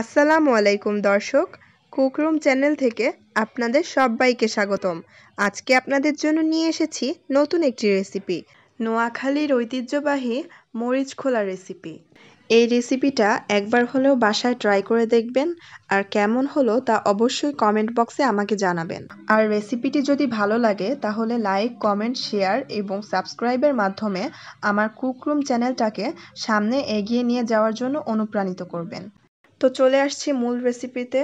আসসালামু আলাইকুম দর্শক কুকরুম চ্যানেল থেকে আপনাদের সবাইকে স্বাগতম আজকে আপনাদের জন্য নিয়ে এসেছি নতুন একটি রেসিপি নোয়াখালীর ঐতিহ্যবাহী মরিচ খোলা রেসিপি এই রেসিপিটা একবার হলেও বাসায় ট্রাই করে দেখবেন আর কেমন হলো তা অবশ্যই কমেন্ট বক্সে আমাকে জানাবেন আর রেসিপিটি যদি ভালো লাগে তাহলে লাইক কমেন্ট শেয়ার এবং সাবস্ক্রাইবের মাধ্যমে আমার কুকরুম চ্যানেলটাকে সামনে এগিয়ে নিয়ে যাওয়ার জন্য অনুপ্রাণিত করবেন তো চলে আসছি মূল রেসিপিতে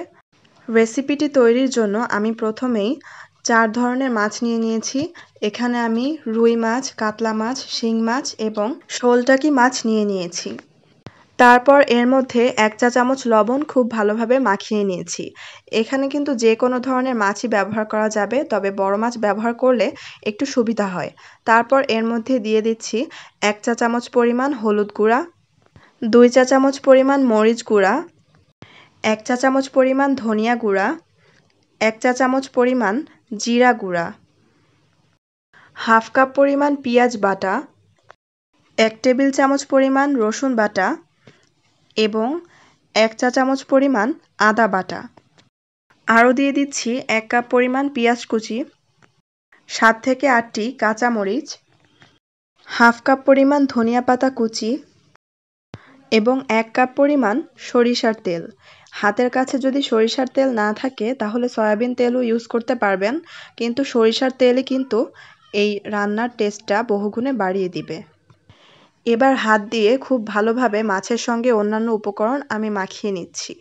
রেসিপিটি তৈরির জন্য আমি প্রথমেই চার ধরনের মাছ নিয়ে নিয়েছি এখানে আমি রুই মাছ কাতলা মাছ শিং মাছ এবং শোলটাকি মাছ নিয়ে নিয়েছি তারপর এর মধ্যে এক চা চামচ লবণ খুব ভালোভাবে মাখিয়ে নিয়েছি এখানে কিন্তু যে কোনো ধরনের মাছই ব্যবহার করা যাবে তবে বড় মাছ ব্যবহার করলে একটু সুবিধা হয় তারপর এর মধ্যে দিয়ে দিচ্ছি এক চা চামচ পরিমাণ হলুদ গুঁড়া দুই চা চামচ পরিমাণ মরিচ গুঁড়া এক চা চামচ পরিমাণ ধনিয়া গুঁড়া এক চা চামচ পরিমাণ জিরা গুঁড়া হাফ কাপ পরিমাণ পেঁয়াজ বাটা এক টেবিল চামচ পরিমাণ রসুন বাটা এবং এক চা চামচ পরিমাণ আদা বাটা আরও দিয়ে দিচ্ছি এক কাপ পরিমাণ পেঁয়াজ কুচি সাত থেকে আটটি কাঁচামরিচ হাফ কাপ পরিমাণ ধনিয়া পাতা কুচি এবং এক কাপ পরিমাণ সরিষার তেল হাতের কাছে যদি সরিষার তেল না থাকে তাহলে সয়াবিন তেলও ইউজ করতে পারবেন কিন্তু সরিষার তেলই কিন্তু এই রান্নার টেস্টটা বহুগুণে বাড়িয়ে দিবে এবার হাত দিয়ে খুব ভালোভাবে মাছের সঙ্গে অন্যান্য উপকরণ আমি মাখিয়ে নিচ্ছি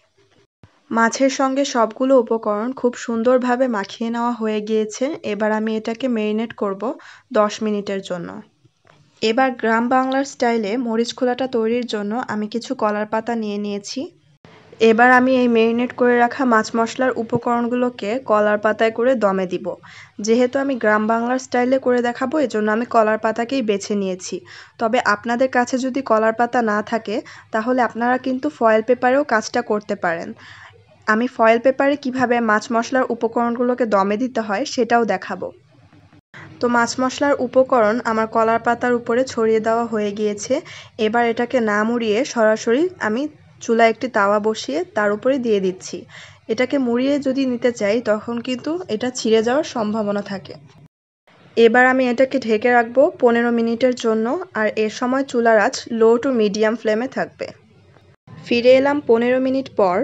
মাছের সঙ্গে সবগুলো উপকরণ খুব সুন্দরভাবে মাখিয়ে নেওয়া হয়ে গিয়েছে এবার আমি এটাকে মেরিনেট করব 10 মিনিটের জন্য এবার গ্রাম বাংলার স্টাইলে মরিচ খোলাটা তৈরির জন্য আমি কিছু কলার পাতা নিয়ে নিয়েছি এবার আমি এই মেরিনেট করে রাখা মাছ মশলার উপকরণগুলোকে কলার পাতায় করে দমে দিব যেহেতু আমি গ্রাম বাংলার স্টাইলে করে দেখাবো এজন্য আমি কলার পাতাকেই বেছে নিয়েছি তবে আপনাদের কাছে যদি কলার পাতা না থাকে তাহলে আপনারা কিন্তু ফয়েল পেপারেও কাজটা করতে পারেন আমি ফয়েল পেপারে কিভাবে মাছ মশলার উপকরণগুলোকে দমে দিতে হয় সেটাও দেখাবো তো মাছ মশলার উপকরণ আমার কলার পাতার উপরে ছড়িয়ে দেওয়া হয়ে গিয়েছে এবার এটাকে না মুড়িয়ে সরাসরি আমি চুলা একটি তাওয়া বসিয়ে তার উপরে দিয়ে দিচ্ছি এটাকে মুড়িয়ে যদি নিতে চাই তখন কিন্তু এটা ছিঁড়ে যাওয়ার সম্ভাবনা থাকে এবার আমি এটাকে ঢেকে রাখবো পনেরো মিনিটের জন্য আর এ সময় চুলার আঁচ লো টু মিডিয়াম ফ্লেমে থাকবে ফিরে এলাম পনেরো মিনিট পর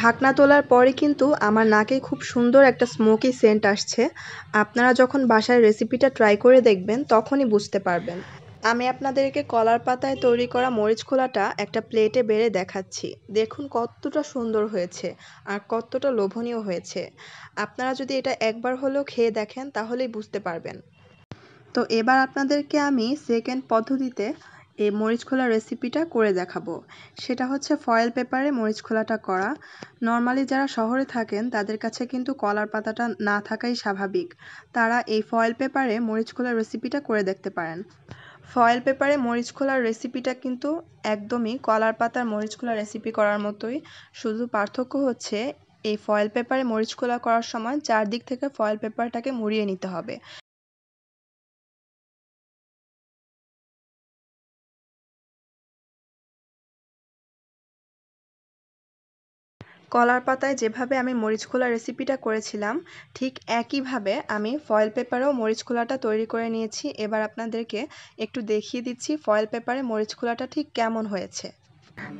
ঢাকনা তোলার পরে কিন্তু আমার নাকে খুব সুন্দর একটা স্মোকি সেন্ট আসছে আপনারা যখন বাসায় রেসিপিটা ট্রাই করে দেখবেন তখনই বুঝতে পারবেন আমি আপনাদেরকে কলার পাতায় তৈরি করা মরিচ খোলাটা একটা প্লেটে বেড়ে দেখাচ্ছি দেখুন কতটা সুন্দর হয়েছে আর কতটা লোভনীয় হয়েছে আপনারা যদি এটা একবার হলেও খেয়ে দেখেন তাহলেই বুঝতে পারবেন তো এবার আপনাদেরকে আমি সেকেন্ড পদ্ধতিতে এই মরিচ খোলার রেসিপিটা করে দেখাবো সেটা হচ্ছে ফয়েল পেপারে মরিচ খোলাটা করা নর্মালি যারা শহরে থাকেন তাদের কাছে কিন্তু কলার পাতাটা না থাকাই স্বাভাবিক তারা এই ফয়েল পেপারে মরিচ খোলার রেসিপিটা করে দেখতে পারেন ফয়েল পেপারে মরিচ খোলার রেসিপিটা কিন্তু একদমই কলার পাতার মরিচ খোলা রেসিপি করার মতোই শুধু পার্থক্য হচ্ছে এই ফয়েল পেপারে মরিচ খোলা করার সময় চারদিক থেকে ফয়েল পেপারটাকে মুড়িয়ে নিতে হবে কলার পাতায় যেভাবে আমি মরিচ খোলা রেসিপিটা করেছিলাম ঠিক একইভাবে আমি ফয়েল পেপারেও মরিচ খোলাটা তৈরি করে নিয়েছি এবার আপনাদেরকে একটু দেখিয়ে দিচ্ছি ফয়েল পেপারে মরিচ খোলাটা ঠিক কেমন হয়েছে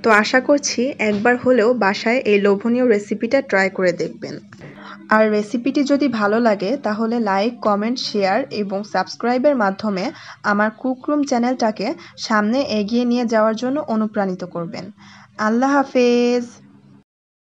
তো আশা করছি একবার হলেও বাসায় এই লোভনীয় রেসিপিটা ট্রাই করে দেখবেন আর রেসিপিটি যদি ভালো লাগে তাহলে লাইক কমেন্ট শেয়ার এবং সাবস্ক্রাইবের মাধ্যমে আমার কুকরুম চ্যানেলটাকে সামনে এগিয়ে নিয়ে যাওয়ার জন্য অনুপ্রাণিত করবেন আল্লাহ হাফেজ